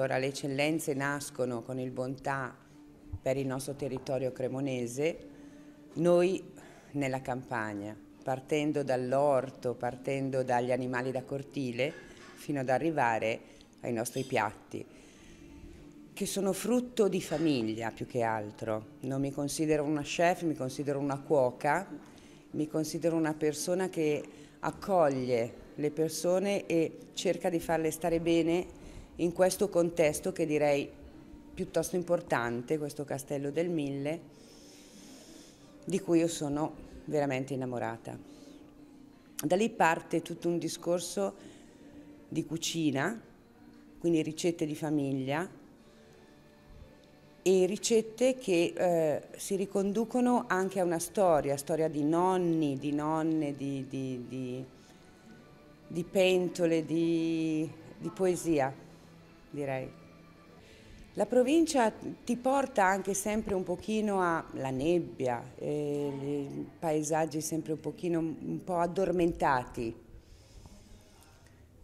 Allora, le eccellenze nascono con il bontà per il nostro territorio cremonese, noi nella campagna, partendo dall'orto, partendo dagli animali da cortile, fino ad arrivare ai nostri piatti, che sono frutto di famiglia più che altro. Non mi considero una chef, mi considero una cuoca, mi considero una persona che accoglie le persone e cerca di farle stare bene in questo contesto che direi piuttosto importante, questo Castello del Mille, di cui io sono veramente innamorata. Da lì parte tutto un discorso di cucina, quindi ricette di famiglia e ricette che eh, si riconducono anche a una storia, storia di nonni, di nonne, di, di, di, di pentole, di poesia direi. La provincia ti porta anche sempre un pochino alla nebbia, eh, paesaggi sempre un pochino un po' addormentati.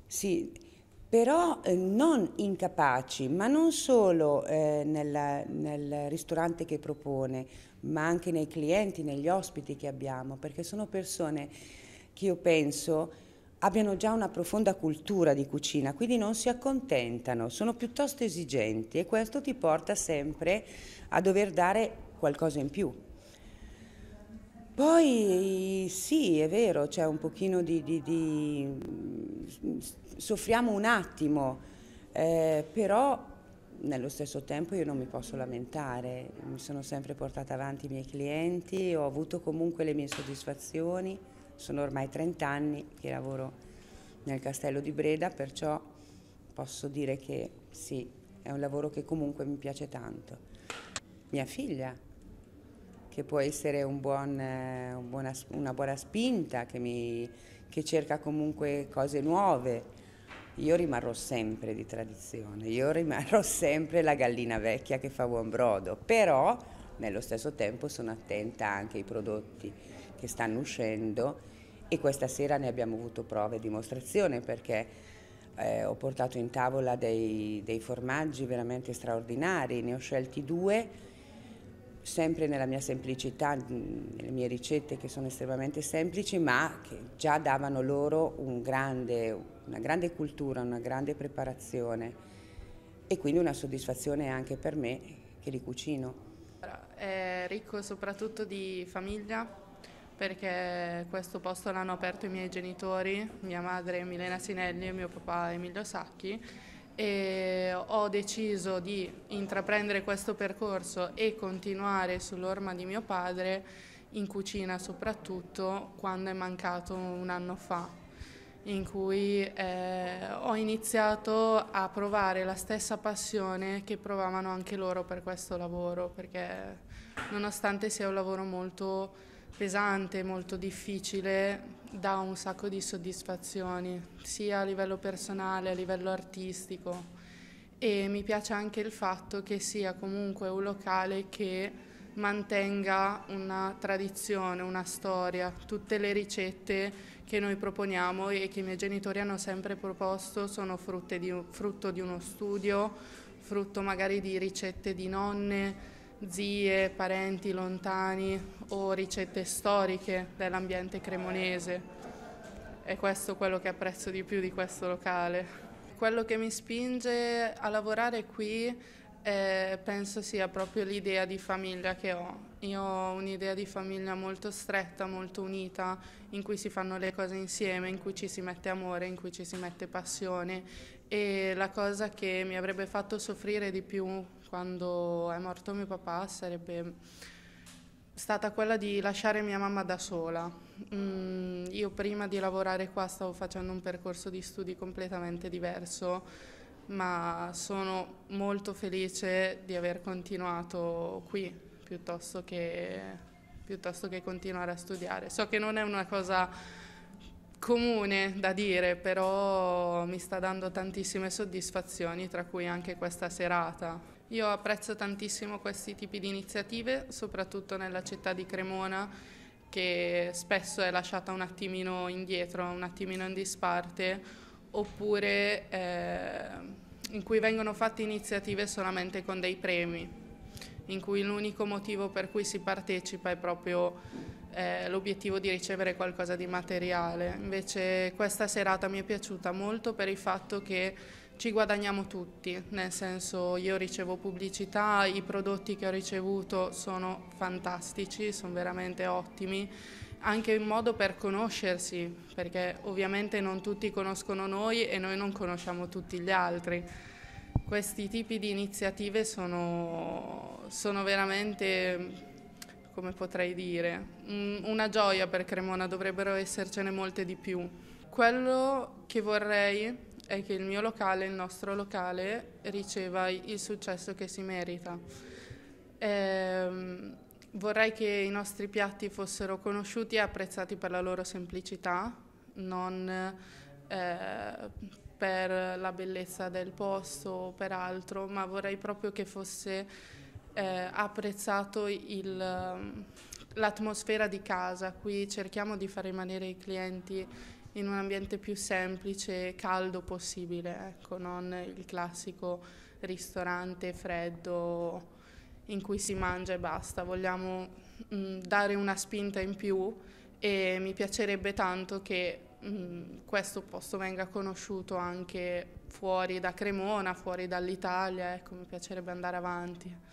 Sì, però eh, non incapaci, ma non solo eh, nel, nel, ristorante che propone, ma anche nei clienti, negli ospiti che abbiamo, perché sono persone che io penso abbiano già una profonda cultura di cucina, quindi non si accontentano, sono piuttosto esigenti e questo ti porta sempre a dover dare qualcosa in più. Poi sì, è vero, c'è un pochino di, di, di... soffriamo un attimo, eh, però nello stesso tempo io non mi posso lamentare, mi sono sempre portata avanti i miei clienti, ho avuto comunque le mie soddisfazioni. Sono ormai 30 anni che lavoro nel castello di Breda, perciò posso dire che sì, è un lavoro che comunque mi piace tanto. Mia figlia, che può essere un buon, eh, un buona, una buona spinta, che, mi, che cerca comunque cose nuove. Io rimarrò sempre di tradizione, io rimarrò sempre la gallina vecchia che fa buon brodo, però nello stesso tempo sono attenta anche ai prodotti che stanno uscendo e questa sera ne abbiamo avuto prove e dimostrazione perché eh, ho portato in tavola dei, dei formaggi veramente straordinari, ne ho scelti due sempre nella mia semplicità, nelle mie ricette che sono estremamente semplici, ma che già davano loro un grande, una grande cultura, una grande preparazione e quindi una soddisfazione anche per me che li cucino. È eh, ricco soprattutto di famiglia, perché questo posto l'hanno aperto i miei genitori, mia madre Milena Sinelli e mio papà Emilio Sacchi e ho deciso di intraprendere questo percorso e continuare sull'orma di mio padre in cucina soprattutto quando è mancato un anno fa in cui eh, ho iniziato a provare la stessa passione che provavano anche loro per questo lavoro perché nonostante sia un lavoro molto pesante, molto difficile, dà un sacco di soddisfazioni, sia a livello personale, a livello artistico e mi piace anche il fatto che sia comunque un locale che mantenga una tradizione, una storia, tutte le ricette che noi proponiamo e che i miei genitori hanno sempre proposto sono frutto di uno studio, frutto magari di ricette di nonne, zie, parenti lontani o ricette storiche dell'ambiente cremonese. È questo quello che apprezzo di più di questo locale. Quello che mi spinge a lavorare qui eh, penso sia proprio l'idea di famiglia che ho. Io ho un'idea di famiglia molto stretta, molto unita, in cui si fanno le cose insieme, in cui ci si mette amore, in cui ci si mette passione e la cosa che mi avrebbe fatto soffrire di più quando è morto mio papà sarebbe stata quella di lasciare mia mamma da sola. Mm, io prima di lavorare qua stavo facendo un percorso di studi completamente diverso, ma sono molto felice di aver continuato qui piuttosto che, piuttosto che continuare a studiare. So che non è una cosa comune da dire, però mi sta dando tantissime soddisfazioni, tra cui anche questa serata. Io apprezzo tantissimo questi tipi di iniziative, soprattutto nella città di Cremona, che spesso è lasciata un attimino indietro, un attimino in disparte, oppure eh, in cui vengono fatte iniziative solamente con dei premi, in cui l'unico motivo per cui si partecipa è proprio eh, l'obiettivo di ricevere qualcosa di materiale. Invece questa serata mi è piaciuta molto per il fatto che ci guadagniamo tutti, nel senso io ricevo pubblicità, i prodotti che ho ricevuto sono fantastici, sono veramente ottimi, anche un modo per conoscersi, perché ovviamente non tutti conoscono noi e noi non conosciamo tutti gli altri. Questi tipi di iniziative sono, sono veramente come potrei dire. Mm, una gioia per Cremona, dovrebbero essercene molte di più. Quello che vorrei è che il mio locale, il nostro locale, riceva il successo che si merita. Ehm, vorrei che i nostri piatti fossero conosciuti e apprezzati per la loro semplicità, non eh, per la bellezza del posto o per altro, ma vorrei proprio che fosse eh, apprezzato il, ehm, l'atmosfera di casa. Qui cerchiamo di far rimanere i clienti in un ambiente più semplice e caldo possibile, ecco, non il classico ristorante freddo in cui si mangia e basta. Vogliamo mh, mm, dare una spinta in più e mi piacerebbe tanto che mh, mm, questo posto venga conosciuto anche fuori da Cremona, fuori dall'Italia, ecco, mi piacerebbe andare avanti.